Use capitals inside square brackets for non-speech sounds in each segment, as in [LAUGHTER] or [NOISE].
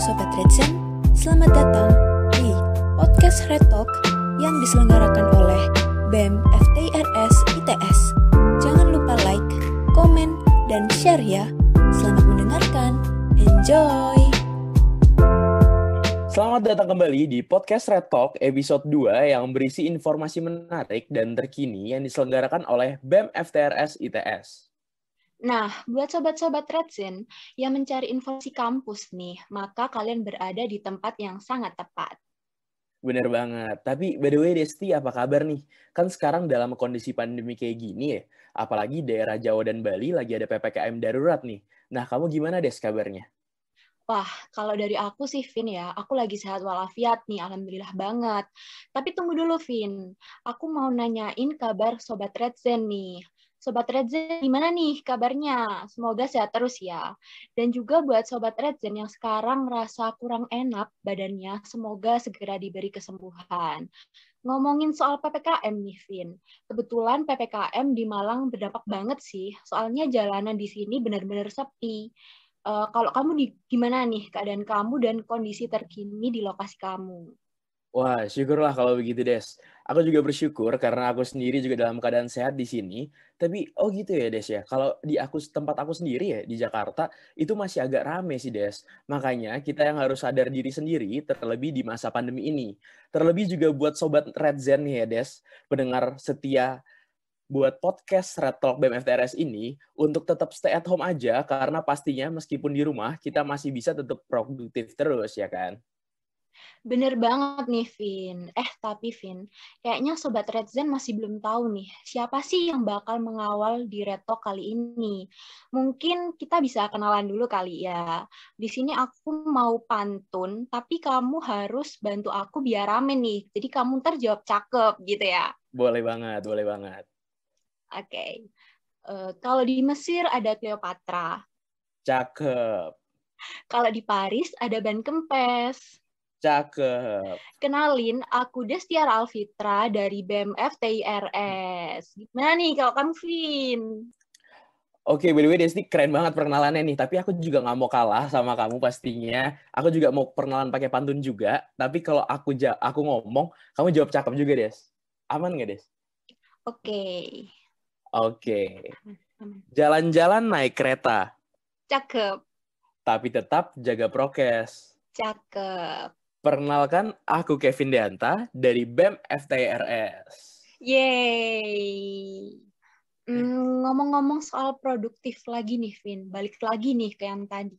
Sobat Redzen, selamat datang di Podcast Red Talk yang diselenggarakan oleh BEM FTRS ITS. Jangan lupa like, komen, dan share ya. Selamat mendengarkan, enjoy! Selamat datang kembali di Podcast Red Talk episode 2 yang berisi informasi menarik dan terkini yang diselenggarakan oleh BEM FTRS ITS. Nah, buat sobat-sobat Redsin yang mencari informasi kampus nih, maka kalian berada di tempat yang sangat tepat. Bener banget. Tapi by the way Desti, apa kabar nih? Kan sekarang dalam kondisi pandemi kayak gini ya, apalagi daerah Jawa dan Bali lagi ada PPKM darurat nih. Nah, kamu gimana Des kabarnya? Wah, kalau dari aku sih, Vin ya, aku lagi sehat walafiat nih, alhamdulillah banget. Tapi tunggu dulu, Vin. Aku mau nanyain kabar Sobat Redzen nih. Sobat Redzen, gimana nih kabarnya? Semoga sehat terus ya. Dan juga buat Sobat Redzen yang sekarang merasa kurang enak badannya, semoga segera diberi kesembuhan. Ngomongin soal PPKM nih, Vin. Kebetulan PPKM di Malang berdampak banget sih, soalnya jalanan di sini benar-benar sepi. Uh, kalau kamu di, gimana nih keadaan kamu dan kondisi terkini di lokasi kamu? Wah, syukurlah kalau begitu, Des. Aku juga bersyukur karena aku sendiri juga dalam keadaan sehat di sini. Tapi, oh gitu ya, Des ya. Kalau di aku tempat aku sendiri ya, di Jakarta, itu masih agak rame sih, Des. Makanya kita yang harus sadar diri sendiri, terlebih di masa pandemi ini. Terlebih juga buat Sobat Red Zen ya, Des. Pendengar setia buat podcast Red Talk BMFTRS ini untuk tetap stay at home aja karena pastinya meskipun di rumah kita masih bisa tetap produktif terus ya kan. Bener banget nih, Vin. Eh, tapi Vin, kayaknya Sobat Redzen masih belum tahu nih, siapa sih yang bakal mengawal di Red kali ini? Mungkin kita bisa kenalan dulu kali ya. Di sini aku mau pantun, tapi kamu harus bantu aku biar rame nih. Jadi kamu ntar jawab cakep gitu ya. Boleh banget, boleh banget. Oke. Okay. Uh, eh, kalau di Mesir ada Cleopatra. Cakep. Kalau di Paris ada ban kempes. Cakep. Kenalin, aku Destiar Alfitra dari BMF TIRS. Gimana nih kalau kamu, Vin? Oke, okay, by the way Desti keren banget perkenalannya nih, tapi aku juga nggak mau kalah sama kamu pastinya. Aku juga mau perkenalan pakai pantun juga, tapi kalau aku ja aku ngomong, kamu jawab cakep juga, Des. Aman nggak, Des? Oke. Okay. Oke. Okay. Jalan-jalan naik kereta. Cakep. Tapi tetap jaga prokes. Cakep. Perkenalkan, aku Kevin Deanta dari BEM FTRS. E Yeay. Eh. Mm, ngomong-ngomong soal produktif lagi nih, Vin. Balik lagi nih ke yang tadi.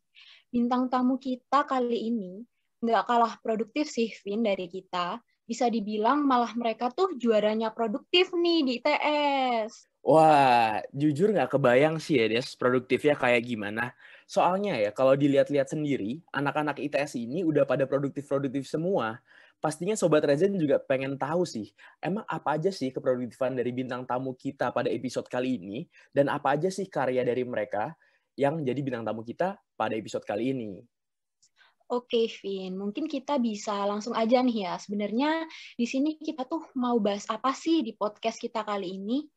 Bintang tamu kita kali ini nggak kalah produktif sih, Vin, dari kita. Bisa dibilang malah mereka tuh juaranya produktif nih di ITS. Wah, jujur nggak kebayang sih ya, Des, produktifnya kayak gimana. Soalnya ya, kalau dilihat-lihat sendiri, anak-anak ITS ini udah pada produktif-produktif semua. Pastinya Sobat Rezen juga pengen tahu sih, emang apa aja sih keproduktifan dari bintang tamu kita pada episode kali ini, dan apa aja sih karya dari mereka yang jadi bintang tamu kita pada episode kali ini. Oke, Vin. Mungkin kita bisa langsung aja nih ya. Sebenarnya di sini kita tuh mau bahas apa sih di podcast kita kali ini?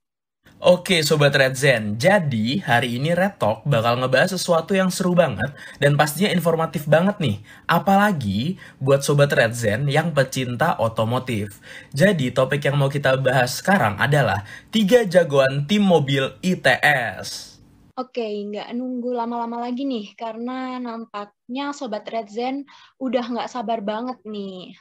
Oke Sobat Red Zen, jadi hari ini Red Talk bakal ngebahas sesuatu yang seru banget dan pastinya informatif banget nih. Apalagi buat Sobat Red Zen yang pecinta otomotif. Jadi topik yang mau kita bahas sekarang adalah 3 jagoan tim mobil ITS. Oke, nggak nunggu lama-lama lagi nih, karena nampaknya Sobat Red Zen udah nggak sabar banget nih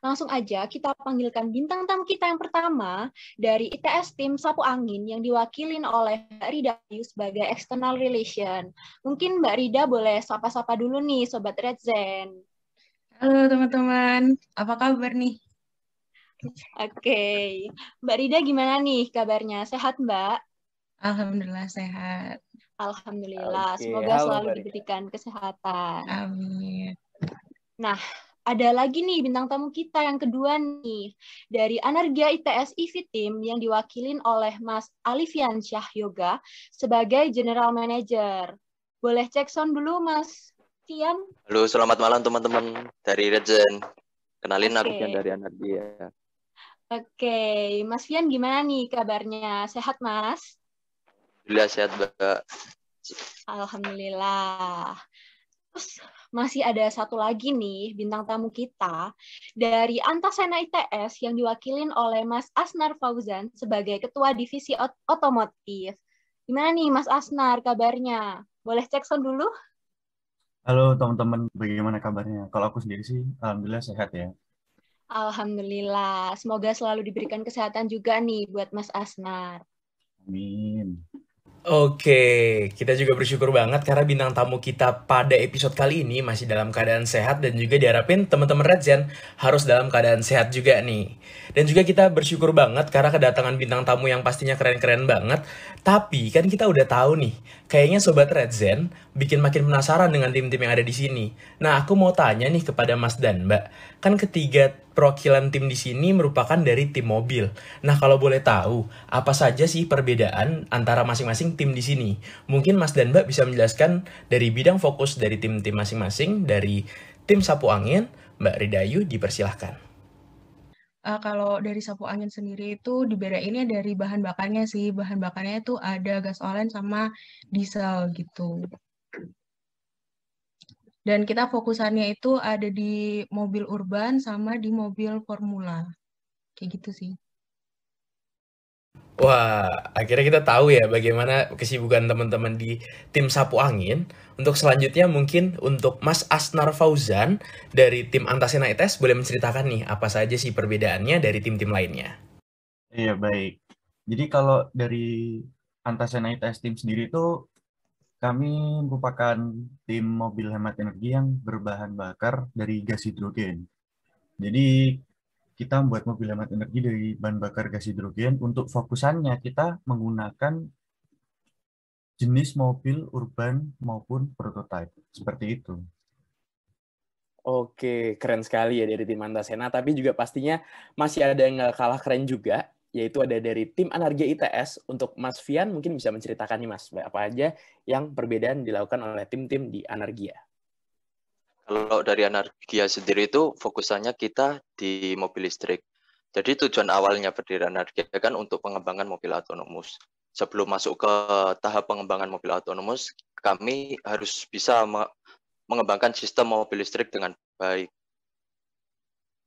Langsung aja kita panggilkan bintang tamu kita yang pertama dari ITS Tim Sapu Angin yang diwakilin oleh Mbak Rida Yu sebagai External Relation. Mungkin Mbak Rida boleh sapa-sapa dulu nih Sobat Red Zen. Halo teman-teman, apa kabar nih? Oke, okay. Mbak Rida gimana nih kabarnya? Sehat Mbak? Alhamdulillah sehat. Alhamdulillah, okay. semoga Halo, selalu diberikan kesehatan. Amin. Nah, ada lagi nih bintang tamu kita yang kedua nih dari Anergia ITS IV Team yang diwakilin oleh Mas Alifian Syah Yoga sebagai General Manager. Boleh cek sound dulu Mas Fian? Halo, selamat malam teman-teman dari Regen. Kenalin okay. aku dari Anergia. Oke, okay. Mas Fian gimana nih kabarnya? Sehat Mas? Alhamdulillah sehat Mbak. Alhamdulillah. Terus masih ada satu lagi nih bintang tamu kita dari Antasena ITS yang diwakilin oleh Mas Asnar Fauzan sebagai Ketua Divisi Ot Otomotif. Gimana nih Mas Asnar kabarnya? Boleh cek sound dulu? Halo teman-teman, bagaimana kabarnya? Kalau aku sendiri sih, alhamdulillah sehat ya. Alhamdulillah, semoga selalu diberikan kesehatan juga nih buat Mas Asnar. Amin. Oke, kita juga bersyukur banget karena bintang tamu kita pada episode kali ini masih dalam keadaan sehat dan juga diharapin teman-teman Zen harus dalam keadaan sehat juga nih. Dan juga kita bersyukur banget karena kedatangan bintang tamu yang pastinya keren-keren banget. Tapi kan kita udah tahu nih, kayaknya sobat Zen bikin makin penasaran dengan tim-tim yang ada di sini. Nah, aku mau tanya nih kepada Mas dan Mbak, kan ketiga perwakilan tim di sini merupakan dari tim mobil. Nah, kalau boleh tahu, apa saja sih perbedaan antara masing-masing tim di sini? Mungkin Mas dan Mbak bisa menjelaskan dari bidang fokus dari tim-tim masing-masing, dari tim sapu angin, Mbak Ridayu dipersilahkan uh, kalau dari sapu angin sendiri itu dibedainnya dari bahan bakarnya sih. Bahan bakarnya itu ada gas olen sama diesel gitu. Dan kita fokusannya itu ada di mobil urban sama di mobil formula. Kayak gitu sih. Wah, akhirnya kita tahu ya bagaimana kesibukan teman-teman di tim Sapu Angin. Untuk selanjutnya mungkin untuk Mas Asnar Fauzan dari tim Antasena ITS boleh menceritakan nih apa saja sih perbedaannya dari tim-tim lainnya. Iya, baik. Jadi kalau dari Antasena ITS tim sendiri itu kami merupakan tim mobil hemat energi yang berbahan bakar dari gas hidrogen. Jadi kita membuat mobil hemat energi dari bahan bakar gas hidrogen. Untuk fokusannya kita menggunakan jenis mobil urban maupun prototipe. Seperti itu. Oke, keren sekali ya dari tim Antasena. Tapi juga pastinya masih ada yang nggak kalah keren juga, yaitu ada dari tim Anarja ITS. Untuk Mas Fian mungkin bisa menceritakan nih Mas, apa aja yang perbedaan dilakukan oleh tim-tim di Anargia. Kalau dari Anargia sendiri itu fokusannya kita di mobil listrik. Jadi tujuan awalnya berdiri Anargia kan untuk pengembangan mobil autonomus. Sebelum masuk ke tahap pengembangan mobil autonomus, kami harus bisa mengembangkan sistem mobil listrik dengan baik.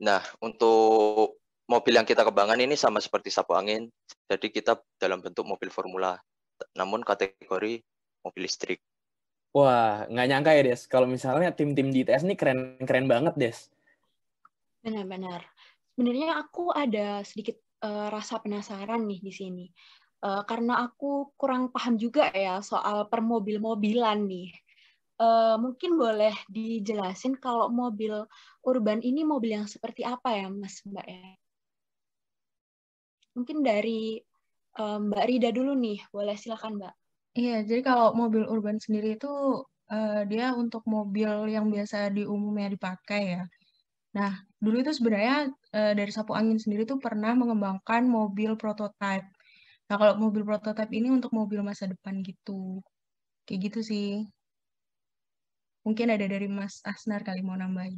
Nah, untuk mobil yang kita kembangkan ini sama seperti sapu angin. Jadi kita dalam bentuk mobil formula, namun kategori mobil listrik. Wah, nggak nyangka ya Des. Kalau misalnya tim-tim di ITS ini keren-keren banget Des. Benar-benar. Sebenarnya aku ada sedikit uh, rasa penasaran nih di sini. Uh, karena aku kurang paham juga ya soal permobil-mobilan nih. Uh, mungkin boleh dijelasin kalau mobil urban ini mobil yang seperti apa ya Mas Mbak ya? Mungkin dari um, Mbak Rida dulu nih, boleh silakan Mbak. Iya, jadi kalau mobil urban sendiri itu uh, dia untuk mobil yang biasa di umumnya dipakai ya. Nah, dulu itu sebenarnya uh, dari Sapu Angin sendiri itu pernah mengembangkan mobil prototipe. Nah, kalau mobil prototipe ini untuk mobil masa depan gitu. Kayak gitu sih. Mungkin ada dari Mas Asnar kali mau nambahin.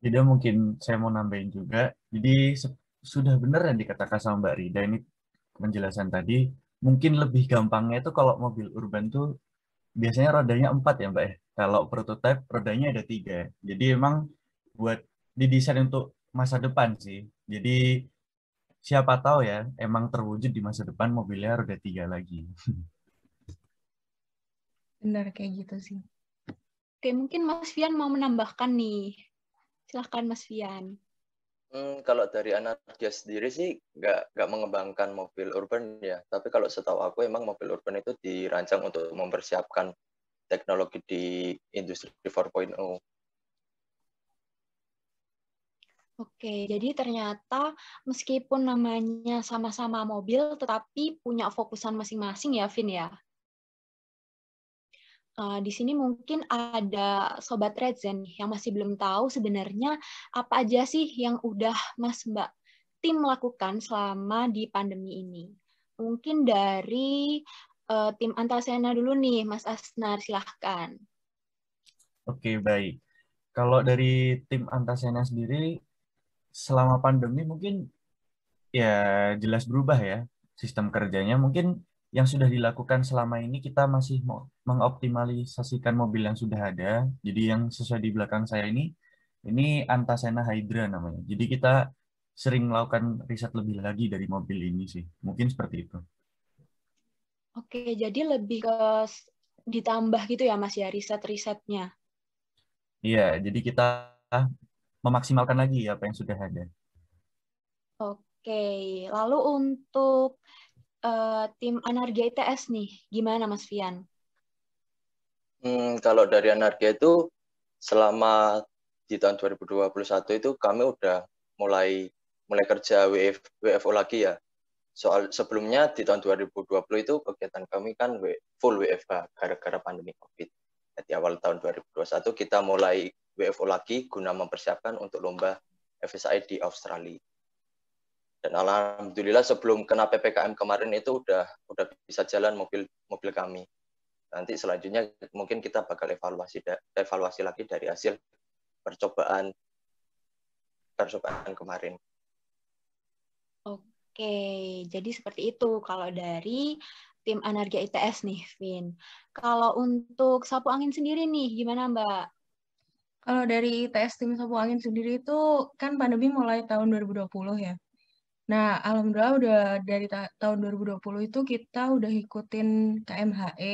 Jadi mungkin saya mau nambahin juga. Jadi sudah benar yang dikatakan sama Mbak Rida ini penjelasan tadi. Mungkin lebih gampangnya itu kalau mobil urban tuh biasanya rodanya empat ya Mbak ya. Kalau prototipe rodanya ada tiga. Jadi emang buat didesain untuk masa depan sih. Jadi siapa tahu ya emang terwujud di masa depan mobilnya roda tiga lagi. Benar kayak gitu sih. Oke, mungkin Mas Fian mau menambahkan nih. Silahkan Mas Fian. Hmm, kalau dari dia sendiri sih nggak nggak mengembangkan mobil urban ya. Tapi kalau setahu aku emang mobil urban itu dirancang untuk mempersiapkan teknologi di industri 4.0. Oke, jadi ternyata meskipun namanya sama-sama mobil, tetapi punya fokusan masing-masing ya, Vin ya? Eh, di sini mungkin ada sobat Redzen yang masih belum tahu sebenarnya apa aja sih yang udah Mas Mbak tim lakukan selama di pandemi ini. Mungkin dari uh, tim Antasena dulu nih, Mas Asnar silahkan. Oke baik. Kalau dari tim Antasena sendiri selama pandemi mungkin ya jelas berubah ya sistem kerjanya mungkin yang sudah dilakukan selama ini kita masih mengoptimalisasikan mobil yang sudah ada. Jadi yang sesuai di belakang saya ini, ini Antasena Hydra namanya. Jadi kita sering melakukan riset lebih lagi dari mobil ini sih. Mungkin seperti itu. Oke, jadi lebih ke ditambah gitu ya Mas ya riset-risetnya. Iya, jadi kita memaksimalkan lagi apa yang sudah ada. Oke, lalu untuk Eh, tim Anargia ITS nih. Gimana Mas Fian? Hmm, kalau dari Anargia itu selama di tahun 2021 itu kami udah mulai mulai kerja WF, WFO lagi ya. Soal sebelumnya di tahun 2020 itu kegiatan kami kan full WFH gara-gara pandemi Covid. Jadi awal tahun 2021 kita mulai WFO lagi guna mempersiapkan untuk lomba FSI di Australia dan alhamdulillah sebelum kena ppkm kemarin itu udah udah bisa jalan mobil mobil kami nanti selanjutnya mungkin kita bakal evaluasi evaluasi lagi dari hasil percobaan percobaan kemarin oke jadi seperti itu kalau dari tim energi ITS nih Vin kalau untuk sapu angin sendiri nih gimana Mbak kalau dari ITS tim sapu angin sendiri itu kan pandemi mulai tahun 2020 ya Nah, alhamdulillah udah dari ta tahun 2020 itu kita udah ikutin KMHE,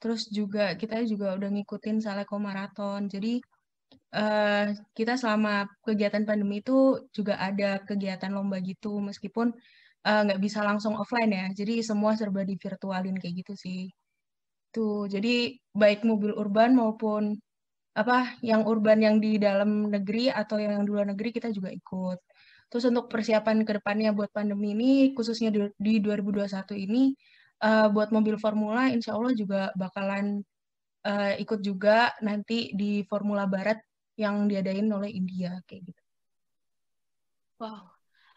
terus juga kita juga udah ngikutin Saleko Marathon. Jadi uh, kita selama kegiatan pandemi itu juga ada kegiatan lomba gitu, meskipun uh, nggak bisa langsung offline ya. Jadi semua serba di virtualin kayak gitu sih. Tuh, jadi baik mobil urban maupun apa yang urban yang di dalam negeri atau yang di luar negeri kita juga ikut Terus untuk persiapan ke depannya buat pandemi ini, khususnya di, di 2021 ini, uh, buat mobil Formula insya Allah juga bakalan uh, ikut juga nanti di Formula Barat yang diadain oleh India, kayak gitu. Wow,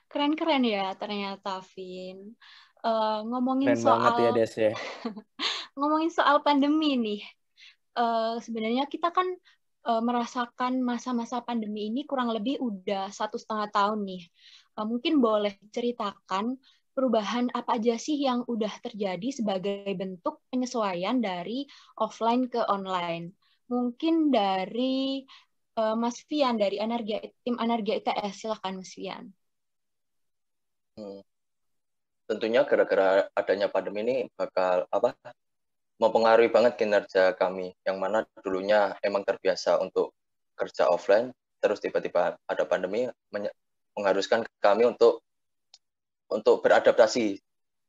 keren-keren ya ternyata, Vin. Uh, ngomongin keren soal... banget ya, Des, ya. [LAUGHS] ngomongin soal pandemi nih, uh, sebenarnya kita kan uh, merasakan masa-masa pandemi ini kurang lebih udah satu setengah tahun nih. Uh, mungkin boleh ceritakan perubahan apa aja sih yang udah terjadi sebagai bentuk penyesuaian dari offline ke online. Mungkin dari uh, Mas Fian dari Energi tim Energia ITS silakan Mas Fian. Hmm. Tentunya gara-gara adanya pandemi ini bakal apa mempengaruhi banget kinerja kami yang mana dulunya emang terbiasa untuk kerja offline terus tiba-tiba ada pandemi mengharuskan kami untuk untuk beradaptasi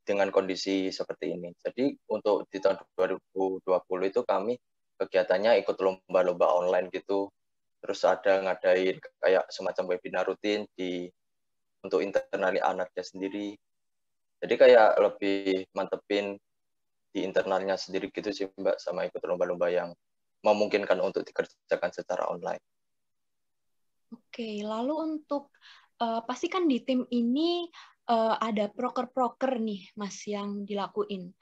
dengan kondisi seperti ini. Jadi untuk di tahun 2020 itu kami kegiatannya ikut lomba-lomba online gitu. Terus ada ngadain kayak semacam webinar rutin di untuk internal anaknya sendiri. Jadi kayak lebih mantepin di internalnya sendiri gitu sih Mbak sama ikut lomba-lomba yang memungkinkan untuk dikerjakan secara online. Oke, lalu untuk uh, pasti kan di tim ini uh, ada proker-proker nih Mas yang dilakuin.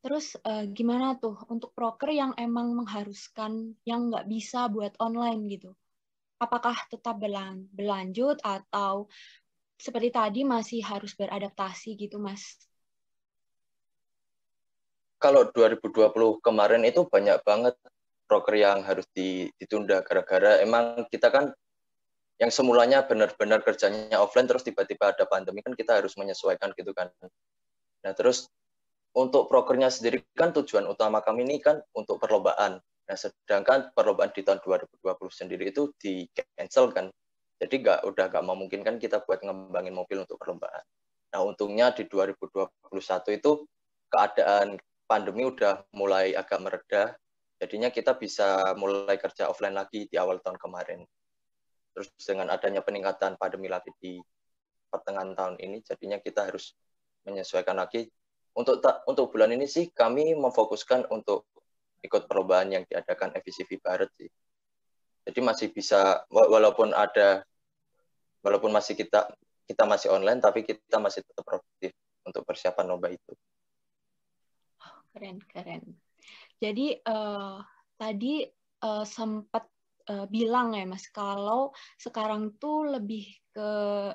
Terus uh, gimana tuh untuk proker yang emang mengharuskan yang nggak bisa buat online gitu? Apakah tetap berlan berlanjut atau seperti tadi masih harus beradaptasi gitu Mas? kalau 2020 kemarin itu banyak banget proker yang harus ditunda gara-gara emang kita kan yang semulanya benar-benar kerjanya offline terus tiba-tiba ada pandemi kan kita harus menyesuaikan gitu kan. Nah, terus untuk prokernya sendiri kan tujuan utama kami ini kan untuk perlombaan. Nah, sedangkan perlombaan di tahun 2020 sendiri itu di cancel kan. Jadi nggak udah nggak memungkinkan kita buat ngembangin mobil untuk perlombaan. Nah, untungnya di 2021 itu keadaan pandemi udah mulai agak mereda, jadinya kita bisa mulai kerja offline lagi di awal tahun kemarin. Terus dengan adanya peningkatan pandemi lagi di pertengahan tahun ini, jadinya kita harus menyesuaikan lagi. Untuk untuk bulan ini sih kami memfokuskan untuk ikut perubahan yang diadakan FCV Barat sih. Jadi masih bisa walaupun ada walaupun masih kita kita masih online tapi kita masih tetap produktif untuk persiapan lomba itu keren keren. Jadi uh, tadi uh, eh, sempat uh, eh, bilang ya mas kalau sekarang tuh lebih ke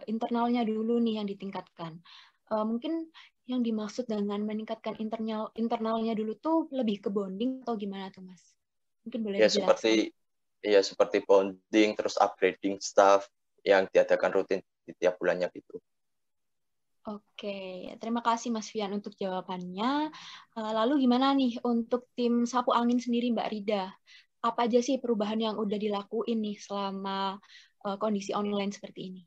internalnya dulu nih yang ditingkatkan. Uh, mungkin yang dimaksud dengan meningkatkan internal internalnya dulu tuh lebih ke bonding atau gimana tuh mas? Mungkin boleh ya, seperti ya seperti bonding terus upgrading staff yang diadakan rutin di tiap bulannya gitu. Oke, terima kasih Mas Fian untuk jawabannya. Eh, lalu gimana nih untuk tim sapu angin sendiri Mbak Rida? Apa aja sih perubahan yang udah dilakuin nih selama eh, kondisi online seperti ini?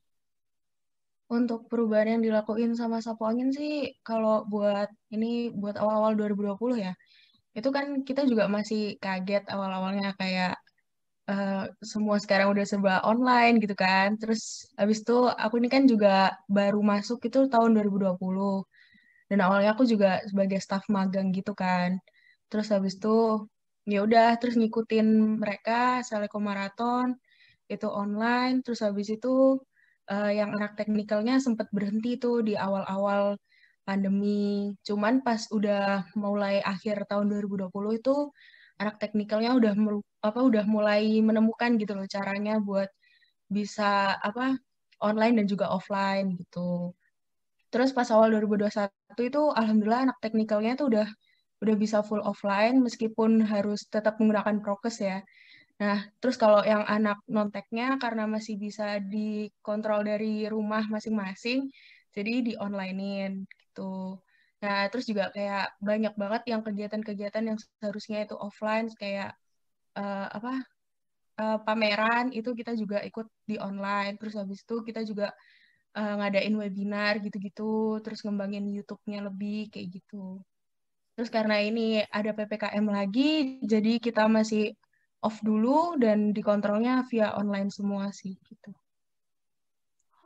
Untuk perubahan yang dilakuin sama sapu angin sih kalau buat ini buat awal-awal 2020 ya. Itu kan kita juga masih kaget awal-awalnya kayak Eh, semua sekarang udah serba online gitu kan. Terus habis itu aku ini kan juga baru masuk itu tahun 2020. Dan awalnya aku juga sebagai staff magang gitu kan. Terus habis itu ya udah terus ngikutin mereka Seleko Marathon itu online terus habis itu uh, yang anak teknikalnya sempat berhenti tuh di awal-awal pandemi cuman pas udah mulai akhir tahun 2020 itu anak teknikalnya udah apa udah mulai menemukan gitu loh caranya buat bisa apa online dan juga offline gitu. Terus pas awal 2021 itu alhamdulillah anak teknikalnya tuh udah udah bisa full offline meskipun harus tetap menggunakan prokes ya. Nah, terus kalau yang anak non-teknya karena masih bisa dikontrol dari rumah masing-masing, jadi di onlinein gitu. Nah, terus juga kayak banyak banget yang kegiatan-kegiatan yang seharusnya itu offline kayak uh, apa uh, pameran itu kita juga ikut di online terus habis itu kita juga uh, ngadain webinar gitu-gitu terus ngembangin YouTube-nya lebih kayak gitu terus karena ini ada ppkm lagi jadi kita masih off dulu dan dikontrolnya via online semua sih gitu.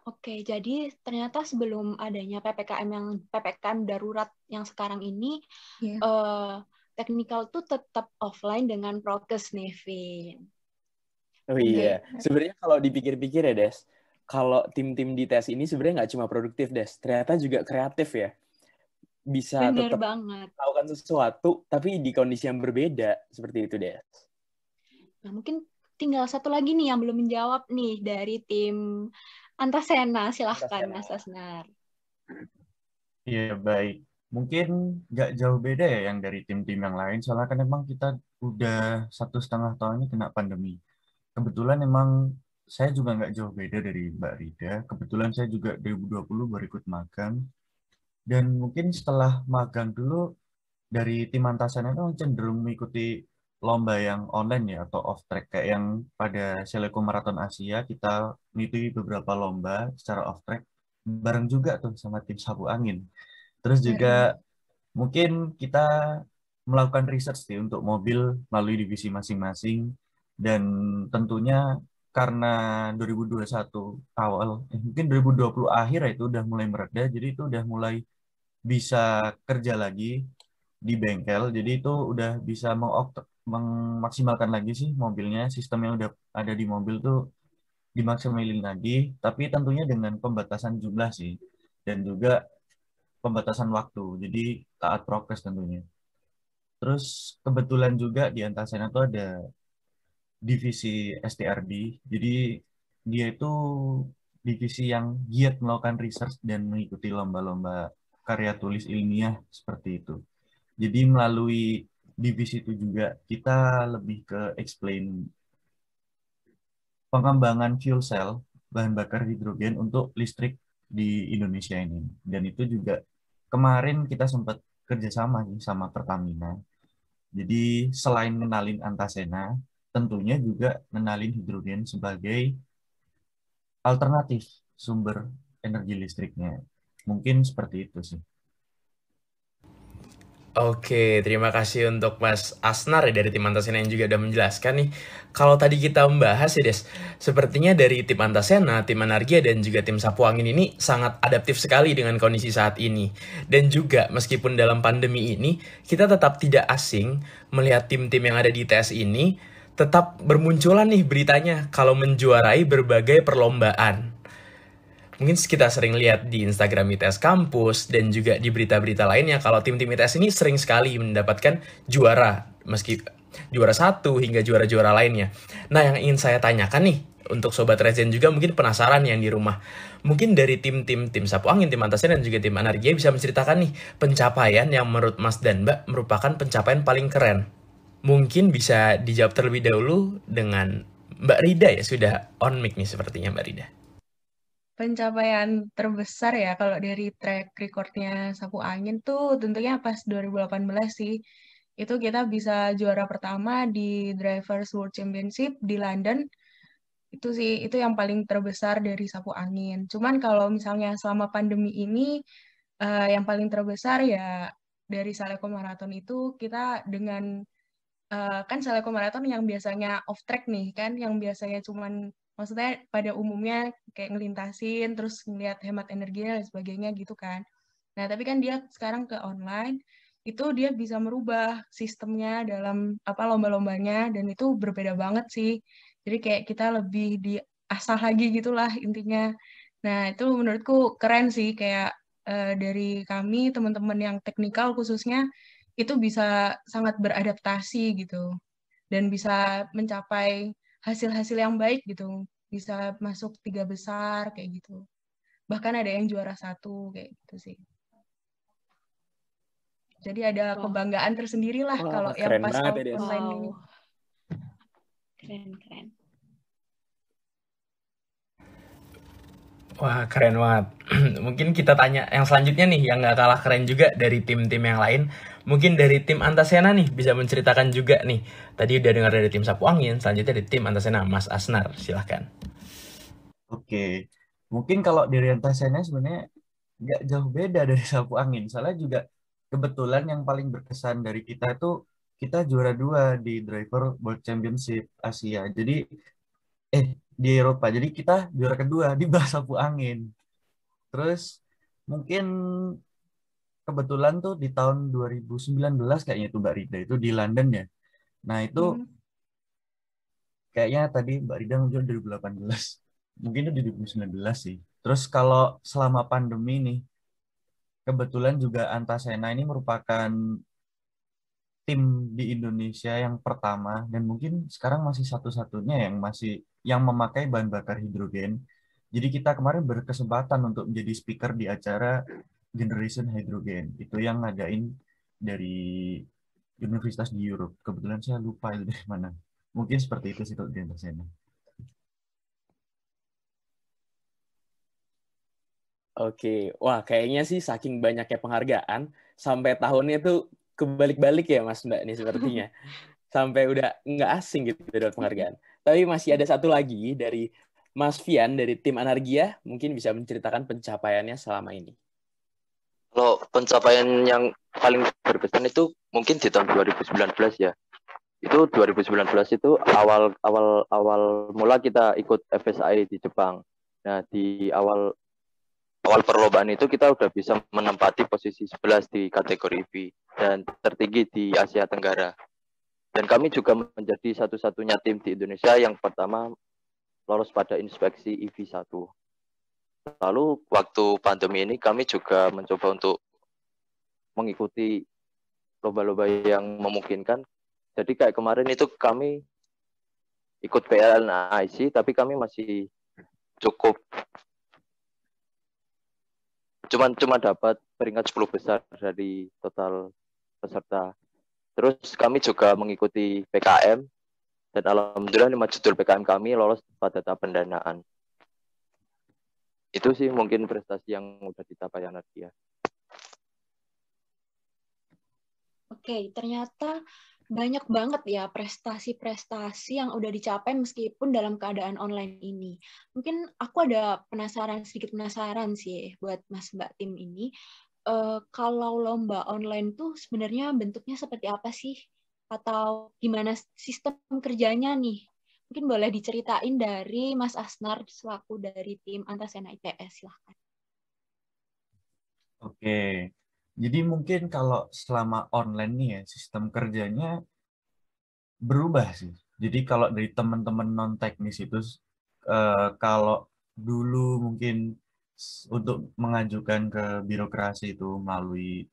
Oke, jadi ternyata sebelum adanya ppkm yang ppkm darurat yang sekarang ini, yeah. Iya teknikal tuh tetap offline dengan prokes nih, Vin. Oh iya, okay. Iya. sebenarnya kalau dipikir-pikir ya Des, kalau tim-tim di tes ini sebenarnya nggak cuma produktif Des, ternyata juga kreatif ya. Bisa Bener tetap banget. melakukan sesuatu, tapi di kondisi yang berbeda seperti itu Des. Nah mungkin tinggal satu lagi nih yang belum menjawab nih dari tim Antasena, silahkan Antasena. Mas Asnar. Iya baik mungkin nggak jauh beda ya yang dari tim-tim yang lain soalnya kan emang kita udah satu setengah tahun ini kena pandemi kebetulan emang saya juga nggak jauh beda dari Mbak Rida kebetulan saya juga 2020 baru ikut magang dan mungkin setelah magang dulu dari tim antasan itu cenderung mengikuti lomba yang online ya atau off track kayak yang pada Seleko Marathon Asia kita mengikuti beberapa lomba secara off track bareng juga tuh sama tim Sabu Angin Terus juga mungkin kita melakukan research sih untuk mobil melalui divisi masing-masing dan tentunya karena 2021 awal eh, mungkin 2020 akhir itu udah mulai mereda jadi itu udah mulai bisa kerja lagi di bengkel jadi itu udah bisa memaksimalkan lagi sih mobilnya sistem yang udah ada di mobil tuh dimaksimalin lagi tapi tentunya dengan pembatasan jumlah sih dan juga pembatasan waktu, jadi taat prokes tentunya. Terus kebetulan juga di Antasena itu ada divisi STRD, jadi dia itu divisi yang giat melakukan research dan mengikuti lomba-lomba karya tulis ilmiah seperti itu. Jadi melalui divisi itu juga kita lebih ke explain pengembangan fuel cell bahan bakar hidrogen untuk listrik di Indonesia ini. Dan itu juga kemarin kita sempat kerjasama nih sama Pertamina. Jadi selain menalin antasena, tentunya juga menalin hidrogen sebagai alternatif sumber energi listriknya. Mungkin seperti itu sih. Oke, terima kasih untuk Mas Asnar ya dari tim Antasena yang juga udah menjelaskan nih. Kalau tadi kita membahas ya Des, sepertinya dari tim Antasena, tim Anargia, dan juga tim Sapu Angin ini sangat adaptif sekali dengan kondisi saat ini. Dan juga meskipun dalam pandemi ini, kita tetap tidak asing melihat tim-tim yang ada di ITS ini tetap bermunculan nih beritanya kalau menjuarai berbagai perlombaan mungkin kita sering lihat di Instagram ITS kampus dan juga di berita-berita lainnya kalau tim-tim ITS ini sering sekali mendapatkan juara meski juara satu hingga juara-juara lainnya. Nah, yang ingin saya tanyakan nih untuk sobat Rezen juga mungkin penasaran yang di rumah. Mungkin dari tim-tim tim sapu angin, tim Antasen dan juga tim anargia bisa menceritakan nih pencapaian yang menurut Mas dan Mbak merupakan pencapaian paling keren. Mungkin bisa dijawab terlebih dahulu dengan Mbak Rida ya sudah on mic nih sepertinya Mbak Rida pencapaian terbesar ya kalau dari track recordnya Sapu Angin tuh tentunya pas 2018 sih. Itu kita bisa juara pertama di Drivers World Championship di London. Itu sih, itu yang paling terbesar dari Sapu Angin. Cuman kalau misalnya selama pandemi ini, uh, yang paling terbesar ya dari Saleko Marathon itu kita dengan, uh, kan Saleko Marathon yang biasanya off track nih kan, yang biasanya cuman maksudnya pada umumnya kayak ngelintasin terus ngeliat hemat energinya dan sebagainya gitu kan nah tapi kan dia sekarang ke online itu dia bisa merubah sistemnya dalam apa lomba-lombanya dan itu berbeda banget sih jadi kayak kita lebih di asal lagi gitulah intinya nah itu menurutku keren sih kayak uh, dari kami teman-teman yang teknikal khususnya itu bisa sangat beradaptasi gitu dan bisa mencapai hasil-hasil yang baik gitu bisa masuk tiga besar kayak gitu bahkan ada yang juara satu kayak gitu sih jadi ada wow. kebanggaan tersendiri wow, kalau yang pas online wow. ini keren keren Wah keren banget. [CLEARS THROAT] Mungkin kita tanya yang selanjutnya nih yang nggak kalah keren juga dari tim-tim yang lain. Mungkin dari tim Antasena nih bisa menceritakan juga nih. Tadi udah dengar dari tim Sapu Angin, selanjutnya dari tim Antasena Mas Asnar, silahkan. Oke, mungkin kalau dari Antasena sebenarnya nggak jauh beda dari Sapu Angin. Soalnya juga kebetulan yang paling berkesan dari kita itu kita juara dua di Driver World Championship Asia. Jadi eh di Eropa. Jadi kita juara kedua di bahasa sapu angin. Terus mungkin kebetulan tuh di tahun 2019 kayaknya itu Mbak Rida itu di London ya. Nah itu hmm. kayaknya tadi Mbak Rida muncul 2018. Mungkin itu di 2019 sih. Terus kalau selama pandemi nih, kebetulan juga Antasena ini merupakan tim di Indonesia yang pertama dan mungkin sekarang masih satu-satunya yang masih yang memakai bahan bakar hidrogen. Jadi kita kemarin berkesempatan untuk menjadi speaker di acara Generation Hydrogen. Itu yang ngadain dari universitas di Europe. Kebetulan saya lupa itu dari mana. Mungkin seperti itu sih kalau di sana. Oke, wah kayaknya sih saking banyaknya penghargaan sampai tahunnya tuh kebalik-balik ya Mas Mbak ini sepertinya. [LAUGHS] sampai udah nggak asing gitu dapat penghargaan. Tapi masih ada satu lagi dari Mas Fian dari tim Anargia, mungkin bisa menceritakan pencapaiannya selama ini. Kalau pencapaian yang paling berkesan itu mungkin di tahun 2019 ya. Itu 2019 itu awal awal awal mula kita ikut FSI di Jepang. Nah, di awal awal perlombaan itu kita udah bisa menempati posisi 11 di kategori V dan tertinggi di Asia Tenggara dan kami juga menjadi satu-satunya tim di Indonesia yang pertama lolos pada inspeksi ev 1 Lalu waktu pandemi ini kami juga mencoba untuk mengikuti lomba-lomba yang memungkinkan. Jadi kayak kemarin itu kami ikut PLN IC, tapi kami masih cukup cuman cuma dapat peringkat 10 besar dari total peserta Terus kami juga mengikuti PKM dan alhamdulillah lima judul PKM kami lolos pada tahap pendanaan. Itu sih mungkin prestasi yang udah dicapai ya. Oke, ternyata banyak banget ya prestasi-prestasi yang udah dicapai meskipun dalam keadaan online ini. Mungkin aku ada penasaran sedikit penasaran sih buat Mas Mbak Tim ini uh, kalau lomba online tuh sebenarnya bentuknya seperti apa sih? Atau gimana sistem kerjanya nih? Mungkin boleh diceritain dari Mas Asnar selaku dari tim Antasena ITS, silahkan. Oke, jadi mungkin kalau selama online nih ya, sistem kerjanya berubah sih. Jadi kalau dari teman-teman non-teknis itu, eh, kalau dulu mungkin untuk mengajukan ke birokrasi itu melalui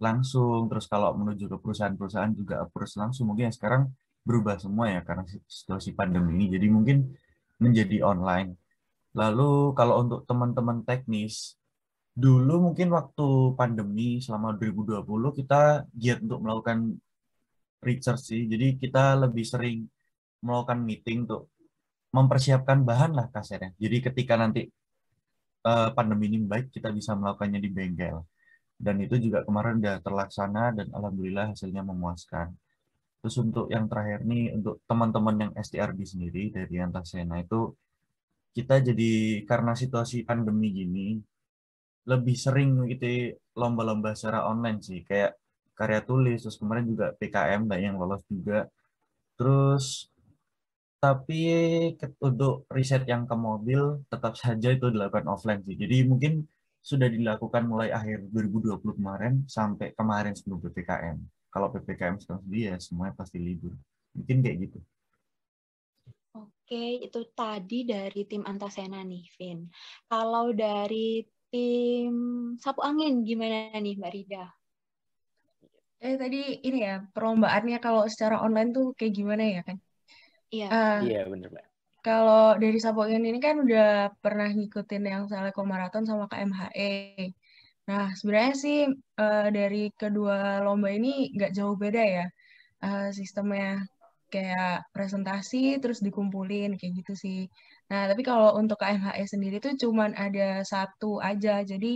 langsung terus kalau menuju ke perusahaan-perusahaan juga approach langsung mungkin ya sekarang berubah semua ya karena situasi pandemi ini jadi mungkin menjadi online lalu kalau untuk teman-teman teknis dulu mungkin waktu pandemi selama 2020 kita giat untuk melakukan research sih jadi kita lebih sering melakukan meeting untuk mempersiapkan bahan lah kasarnya jadi ketika nanti uh, pandemi ini baik kita bisa melakukannya di bengkel dan itu juga kemarin sudah terlaksana dan alhamdulillah hasilnya memuaskan. Terus untuk yang terakhir nih untuk teman-teman yang STRB sendiri dari Antasena itu kita jadi karena situasi pandemi gini lebih sering itu lomba-lomba secara online sih kayak karya tulis terus kemarin juga PKM banyak yang lolos juga terus tapi untuk riset yang ke mobil tetap saja itu dilakukan offline sih. Jadi mungkin sudah dilakukan mulai akhir 2020 kemarin sampai kemarin sebelum PPKM. Kalau PPKM sekarang sendiri ya semuanya pasti libur. Mungkin kayak gitu. Oke, itu tadi dari tim Antasena nih, Vin. Kalau dari tim Sapu Angin gimana nih Mbak Rida? Eh tadi ini ya perlombaannya kalau secara online tuh kayak gimana ya kan? Iya. Uh, iya benar mbak. Kalau dari Angin ini kan udah pernah ngikutin yang Seleko Marathon sama KMHE. Nah sebenarnya sih uh, dari kedua lomba ini nggak jauh beda ya uh, sistemnya kayak presentasi terus dikumpulin kayak gitu sih. Nah, tapi kalau untuk KMHE sendiri tuh cuman ada satu aja. Jadi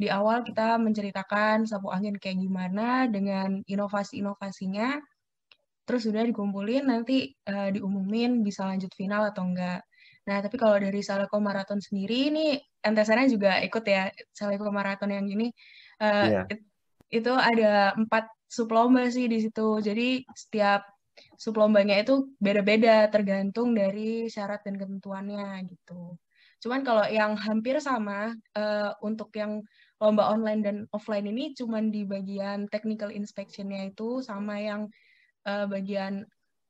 di awal kita menceritakan sapu angin kayak gimana dengan inovasi-inovasinya terus sudah dikumpulin nanti uh, diumumin bisa lanjut final atau enggak. Nah, tapi kalau dari Saleko Marathon sendiri ini NTSN juga ikut ya Saleko Marathon yang ini. Uh, eh, yeah. it, itu ada empat sublomba sih di situ. Jadi setiap sublombanya itu beda-beda tergantung dari syarat dan ketentuannya gitu. Cuman kalau yang hampir sama uh, untuk yang lomba online dan offline ini cuman di bagian technical inspection-nya itu sama yang uh, bagian